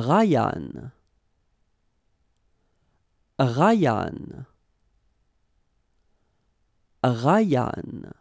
Ryan. Ryan. Ryan.